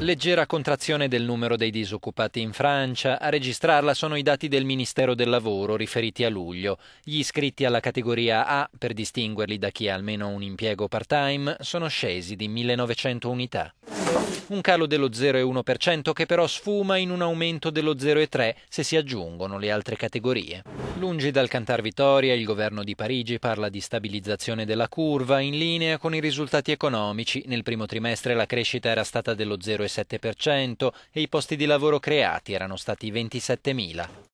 Leggera contrazione del numero dei disoccupati in Francia, a registrarla sono i dati del Ministero del Lavoro riferiti a luglio. Gli iscritti alla categoria A, per distinguerli da chi ha almeno un impiego part-time, sono scesi di 1900 unità. Un calo dello 0,1% che però sfuma in un aumento dello 0,3% se si aggiungono le altre categorie. Lungi dal cantar vittoria, il governo di Parigi parla di stabilizzazione della curva in linea con i risultati economici. Nel primo trimestre la crescita era stata dello 0,7% e i posti di lavoro creati erano stati 27.000.